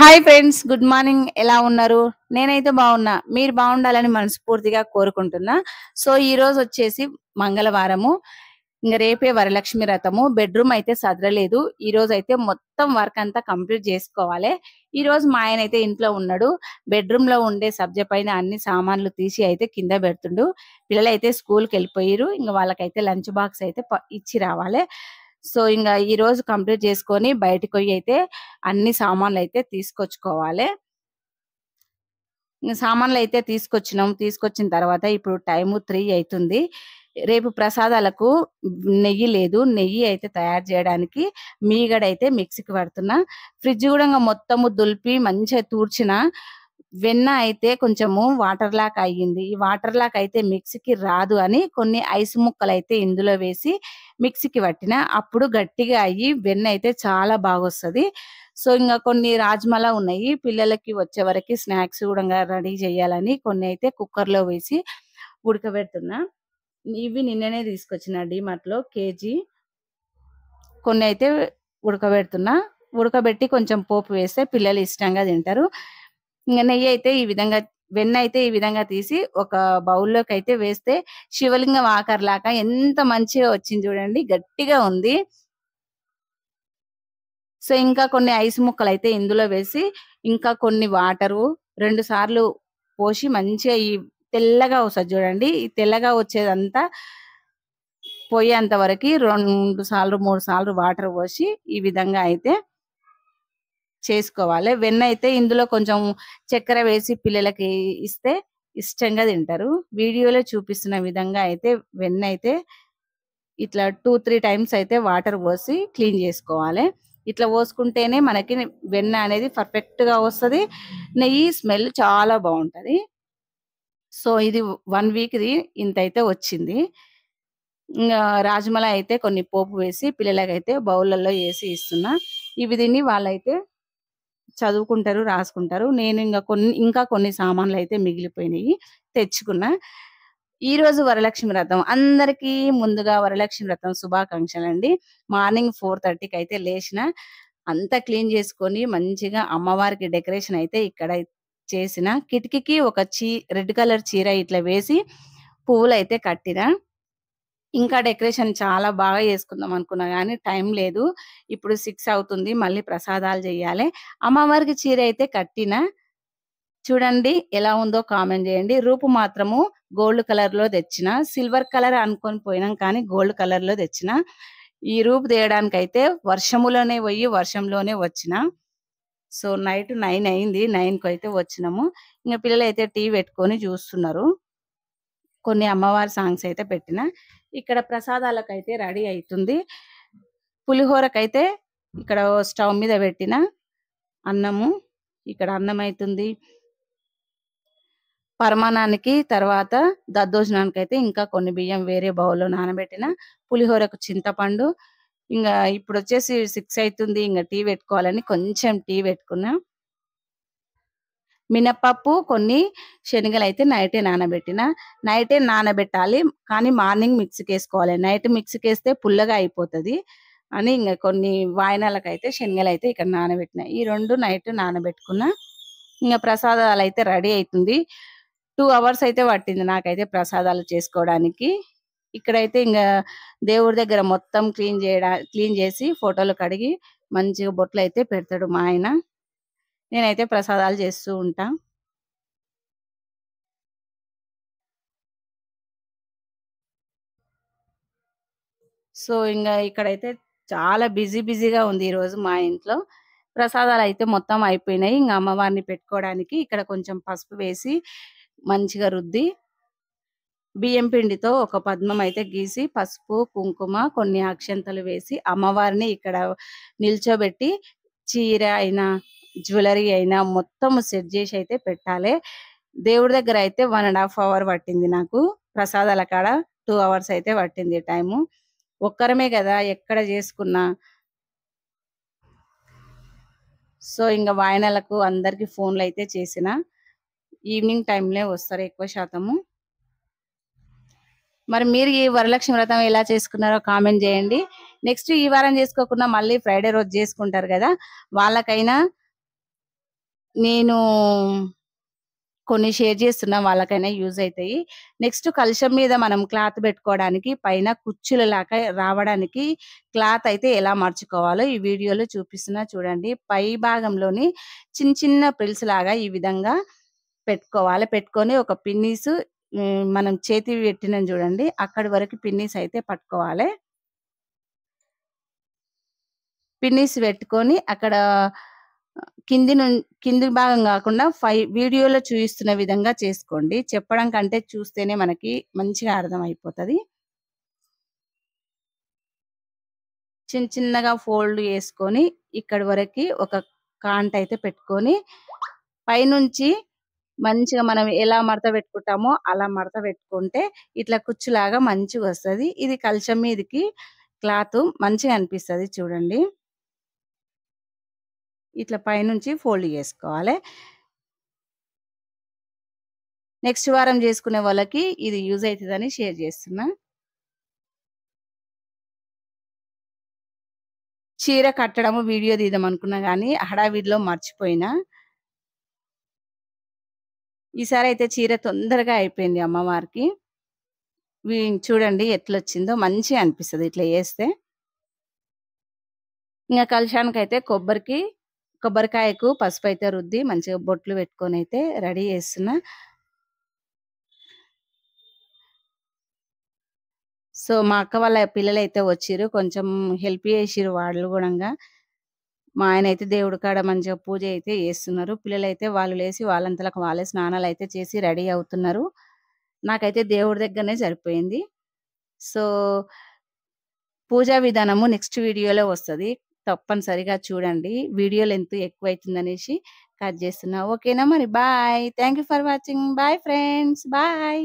hi friends good morning ఎలా ఉన్నారు నేనైతే బాగున్నా మీరు బాగుండాలని మనస్ఫూర్తిగా కోరుకుంటున్నా సో ఈ రోజు వచ్చేసి మంగళవారము ఇంకా రేపే వరలక్ష్మి రథము బెడ్రూమ్ అయితే సదరలేదు ఈ రోజు అయితే మొత్తం వర్క్ అంతా కంప్లీట్ చేసుకోవాలి ఈ రోజు మా ఆయన అయితే ఇంట్లో ఉన్నాడు బెడ్రూమ్ లో ఉండే సబ్జెక్ట్ పైన అన్ని సామాన్లు తీసి అయితే కింద పెడుతుండు పిల్లలు అయితే స్కూల్కి వెళ్ళిపోయారు ఇంకా వాళ్ళకైతే లంచ్ బాక్స్ అయితే ఇచ్చి రావాలి సో ఇంకా ఈ రోజు కంప్లీట్ చేసుకొని బయటకు పోయి అయితే అన్ని సామాన్లు అయితే తీసుకొచ్చుకోవాలి సామాన్లు అయితే తీసుకొచ్చినాం తీసుకొచ్చిన తర్వాత ఇప్పుడు టైము త్రీ అవుతుంది రేపు ప్రసాదాలకు నెయ్యి లేదు నెయ్యి అయితే తయారు చేయడానికి మీగడ అయితే మిక్సీకి పడుతున్నా ఫ్రిడ్జ్ కూడా మొత్తము దులిపి మంచిగా తూర్చిన వెన్న అయితే కొంచెము వాటర్ లాక్ అయ్యింది ఈ వాటర్ లాక్ అయితే మిక్సీకి రాదు అని కొన్ని ఐస్ ముక్కలు అయితే ఇందులో వేసి మిక్సీకి పట్టిన అప్పుడు గట్టిగా అయ్యి వెన్న అయితే చాలా బాగొస్తుంది సో ఇంకా కొన్ని రాజ్మలా ఉన్నాయి పిల్లలకి వచ్చే వరకు స్నాక్స్ కూడా రెడీ చేయాలని కొన్ని అయితే కుక్కర్లో వేసి ఉడకబెడుతున్నా ఇవి నిన్ననే తీసుకొచ్చిన డిమార్ట్లో కేజీ కొన్ని అయితే ఉడకబెడుతున్నా ఉడకబెట్టి కొంచెం పోపు వేస్తే పిల్లలు ఇష్టంగా తింటారు ఇంకా నెయ్యి అయితే ఈ విధంగా వెన్న అయితే ఈ విధంగా తీసి ఒక బౌల్లోకి అయితే వేస్తే శివలింగం ఆకర్లాక ఎంత మంచిగా వచ్చింది చూడండి గట్టిగా ఉంది సో ఇంకా కొన్ని ఐస్ ముక్కలు అయితే ఇందులో వేసి ఇంకా కొన్ని వాటరు రెండు సార్లు పోసి మంచిగా ఈ తెల్లగా వస్తుంది చూడండి ఈ తెల్లగా వచ్చేదంతా పోయేంత వరకు రెండు సార్లు మూడు సార్లు వాటర్ పోసి ఈ విధంగా అయితే చేసుకోవాలి వెన్న అయితే ఇందులో కొంచెం చక్కెర వేసి పిల్లలకి ఇస్తే ఇష్టంగా తింటారు వీడియోలో చూపిస్తున్న విధంగా అయితే వెన్న అయితే ఇట్లా టూ త్రీ టైమ్స్ అయితే వాటర్ పోసి క్లీన్ చేసుకోవాలి ఇట్లా పోసుకుంటేనే మనకి వెన్న అనేది పర్ఫెక్ట్గా వస్తుంది నెయ్యి స్మెల్ చాలా బాగుంటుంది సో ఇది వన్ వీక్ది ఇంత అయితే వచ్చింది రాజమల అయితే కొన్ని పోపు వేసి పిల్లలకైతే బౌళ్ళల్లో వేసి ఇస్తున్నా ఇవి తిని వాళ్ళైతే చదువుకుంటారు రాసుకుంటారు నేను ఇంకా కొన్ని ఇంకా కొన్ని సామాన్లు అయితే మిగిలిపోయినాయి తెచ్చుకున్నా ఈ రోజు వరలక్ష్మి వ్రతం అందరికీ ముందుగా వరలక్ష్మి వ్రతం శుభాకాంక్షలు అండి మార్నింగ్ ఫోర్ థర్టీకి అయితే లేచిన అంతా క్లీన్ చేసుకొని మంచిగా అమ్మవారికి డెకరేషన్ అయితే ఇక్కడ చేసిన కిటికీకి ఒక చీ రెడ్ కలర్ చీర ఇట్లా వేసి పువ్వులు అయితే కట్టిన ఇంకా డెకరేషన్ చాలా బాగా చేసుకుందాం అనుకున్నా కానీ టైం లేదు ఇప్పుడు సిక్స్ అవుతుంది మళ్ళీ ప్రసాదాలు చేయాలి అమ్మవారికి చీర అయితే కట్టిన చూడండి ఎలా ఉందో కామెంట్ చేయండి రూపు మాత్రము గోల్డ్ కలర్ లో తెచ్చిన సిల్వర్ కలర్ అనుకొని పోయినాం కానీ గోల్డ్ కలర్ లో తెచ్చిన ఈ రూపు తీయడానికి అయితే వర్షములోనే పోయి వర్షంలోనే వచ్చిన సో నైట్ నైన్ అయింది నైన్కి అయితే వచ్చినాము ఇంకా పిల్లలు అయితే టీ పెట్టుకొని చూస్తున్నారు కొన్ని అమ్మవారి సాంగ్స్ అయితే పెట్టిన ఇక్కడ ప్రసాదాలకు అయితే రెడీ అవుతుంది పులిహోరకైతే ఇక్కడ స్టవ్ మీద పెట్టిన అన్నము ఇక్కడ అన్నం అవుతుంది పరమాణానికి తర్వాత దద్దోజనానికి అయితే ఇంకా కొన్ని బియ్యం వేరే బౌల్లో నానబెట్టిన పులిహోరకు చింతపండు ఇంకా ఇప్పుడు వచ్చేసి సిక్స్ అవుతుంది ఇంకా టీ పెట్టుకోవాలని కొంచెం టీ పెట్టుకున్నాం మినప్పప్పు కొన్ని శనగలు అయితే నైటే నానబెట్టిన నైటే నానబెట్టాలి కానీ మార్నింగ్ మిక్సీకి వేసుకోవాలి నైట్ మిక్సీకి వేస్తే పుల్లగా అయిపోతుంది అని ఇంకా కొన్ని వాయినాలకైతే శనగలు అయితే ఇక్కడ నానబెట్టిన ఈ రెండు నైట్ నానబెట్టుకున్న ఇంకా ప్రసాదాలు అయితే రెడీ అవుతుంది టూ అవర్స్ అయితే పట్టింది నాకైతే ప్రసాదాలు చేసుకోవడానికి ఇక్కడైతే ఇంకా దేవుడి దగ్గర మొత్తం క్లీన్ చేయడా క్లీన్ చేసి ఫోటోలు కడిగి మంచిగా బొట్లు అయితే పెడతాడు మా ఆయన నేనైతే ప్రసాదాలు చేస్తూ ఉంటా సో ఇంకా ఇక్కడైతే చాలా బిజీ బిజీగా ఉంది ఈరోజు మా ఇంట్లో ప్రసాదాలు అయితే మొత్తం అయిపోయినాయి ఇంకా అమ్మవారిని పెట్టుకోవడానికి ఇక్కడ కొంచెం పసుపు వేసి మంచిగా రుద్ది బియ్యం పిండితో ఒక పద్మం అయితే గీసి పసుపు కుంకుమ కొన్ని అక్షంతలు వేసి అమ్మవారిని ఇక్కడ నిల్చోబెట్టి చీర అయినా జ్యువెలరీ అయినా మొత్తం సెట్ చేసి అయితే పెట్టాలి దేవుడి దగ్గర అయితే వన్ అండ్ హాఫ్ అవర్ పట్టింది నాకు ప్రసాదాల కాడ టూ అవర్స్ అయితే పట్టింది టైము ఒక్కరమే కదా ఎక్కడ చేసుకున్నా సో ఇంకా వాయనలకు అందరికి ఫోన్లు అయితే చేసిన ఈవినింగ్ టైంలో వస్తారు ఎక్కువ శాతము మరి మీరు ఈ వరలక్ష్మి వ్రతం ఎలా చేసుకున్నారో కామెంట్ చేయండి నెక్స్ట్ ఈ వారం చేసుకోకుండా మళ్ళీ ఫ్రైడే రోజు చేసుకుంటారు కదా వాళ్ళకైనా నేను కొన్ని షేర్ చేస్తున్నా వాళ్ళకైనా యూజ్ అవుతాయి నెక్స్ట్ కలిషం మీద మనం క్లాత్ పెట్టుకోవడానికి పైన కుచ్చుల లాగా రావడానికి క్లాత్ అయితే ఎలా మార్చుకోవాలో ఈ వీడియోలో చూపిస్తున్నా చూడండి పై భాగంలోని చిన్న చిన్న పిల్స్ లాగా ఈ విధంగా పెట్టుకోవాలి పెట్టుకొని ఒక పిన్నీస్ మనం చేతి పెట్టినాం చూడండి అక్కడి వరకు పిన్నీస్ అయితే పట్టుకోవాలి పిన్నీస్ పెట్టుకొని అక్కడ కింది కింది భాగం కాకుండా ఫై వీడియోలో చూపిస్తున్న విధంగా చేసుకోండి చెప్పడం కంటే చూస్తేనే మనకి మంచిగా అర్థం అయిపోతుంది చిన్న చిన్నగా ఫోల్డ్ వేసుకొని ఇక్కడి వరకు ఒక కాంట అయితే పెట్టుకొని పైనుంచి మంచిగా మనం ఎలా మడత పెట్టుకుంటామో అలా మడత పెట్టుకుంటే ఇట్లా కుచ్చులాగా మంచిగా వస్తుంది ఇది కలశం మీదకి క్లాత్ మంచిగా అనిపిస్తుంది చూడండి ఇట్లా పైనుంచి ఫోల్డ్ చేసుకోవాలి నెక్స్ట్ వారం చేసుకునే వాళ్ళకి ఇది యూజ్ అవుతుందని షేర్ చేస్తున్నా చీర కట్టడము వీడియో తీద్దాం అనుకున్నా కానీ హడావిడిలో మర్చిపోయినా ఈసారి అయితే చీర తొందరగా అయిపోయింది అమ్మవారికి చూడండి ఎట్లొచ్చిందో మంచిగా అనిపిస్తుంది ఇట్లా చేస్తే ఇంకా కలశానికి అయితే కొబ్బరికి కొబ్బరికాయకు పసుపు అయితే రుద్ది మంచిగా బొట్లు పెట్టుకొని అయితే రెడీ చేస్తున్నా సో మా అక్క వాళ్ళ పిల్లలు అయితే వచ్చిరు కొంచెం హెల్ప్ చేసిరు వాళ్ళు కూడా మా ఆయన అయితే దేవుడి కాడ మంచిగా పూజ అయితే చేస్తున్నారు పిల్లలు అయితే వాళ్ళు లేచి వాళ్ళంతలకు వాళ్ళే స్నానాలు అయితే చేసి రెడీ అవుతున్నారు నాకైతే దేవుడి దగ్గరనే సరిపోయింది సో పూజా విధానము నెక్స్ట్ వీడియోలో వస్తుంది తప్పనిసరిగా చూడండి వీడియో లెంత్ ఎక్కువ అవుతుందనేసి కట్ చేస్తున్నా ఓకేనా మరి bye thank for watching bye friends bye